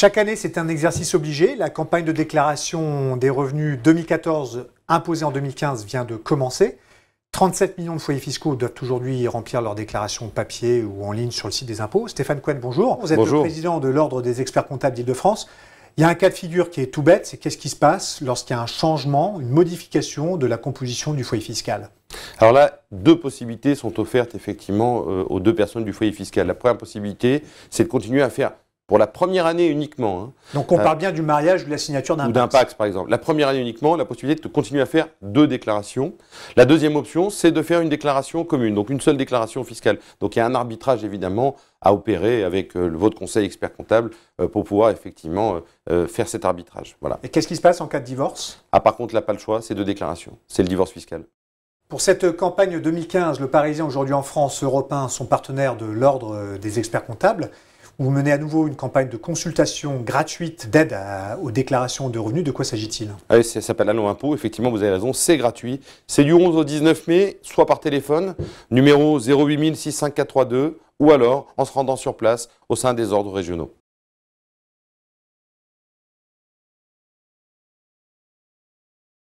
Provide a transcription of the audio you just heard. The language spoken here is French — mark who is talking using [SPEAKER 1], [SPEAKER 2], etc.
[SPEAKER 1] Chaque année, c'est un exercice obligé. La campagne de déclaration des revenus 2014 imposée en 2015 vient de commencer. 37 millions de foyers fiscaux doivent aujourd'hui remplir leur déclaration papier ou en ligne sur le site des impôts. Stéphane Cohen, bonjour. Vous êtes le président de l'Ordre des experts comptables d'Île-de-France. Il y a un cas de figure qui est tout bête, c'est qu'est-ce qui se passe lorsqu'il y a un changement, une modification de la composition du foyer fiscal
[SPEAKER 2] Alors là, deux possibilités sont offertes effectivement euh, aux deux personnes du foyer fiscal. La première possibilité, c'est de continuer à faire pour la première année uniquement. Hein. Donc
[SPEAKER 1] on euh, parle bien du mariage
[SPEAKER 2] ou de la signature d'un pacte. Ou d'un pacte, par exemple. La première année uniquement, la possibilité de continuer à faire deux déclarations. La deuxième option, c'est de faire une déclaration commune, donc une seule déclaration fiscale. Donc il y a un arbitrage évidemment à opérer avec euh, votre conseil expert comptable euh, pour pouvoir effectivement faire cet arbitrage. Voilà.
[SPEAKER 1] Et qu'est-ce qui se passe en cas de divorce
[SPEAKER 2] Ah par contre, là pas le choix, c'est deux déclarations. C'est le divorce fiscal.
[SPEAKER 1] Pour cette campagne 2015, le Parisien aujourd'hui en France, Europe 1, partenaire de l'Ordre des experts comptables. Vous menez à nouveau une campagne de consultation gratuite d'aide aux déclarations de revenus. De quoi s'agit-il
[SPEAKER 2] ah Ça s'appelle Allo impôt. Effectivement, vous avez raison, c'est gratuit. C'est du 11 au 19 mai, soit par téléphone, numéro 0865432, ou alors en se rendant sur place au sein des ordres régionaux.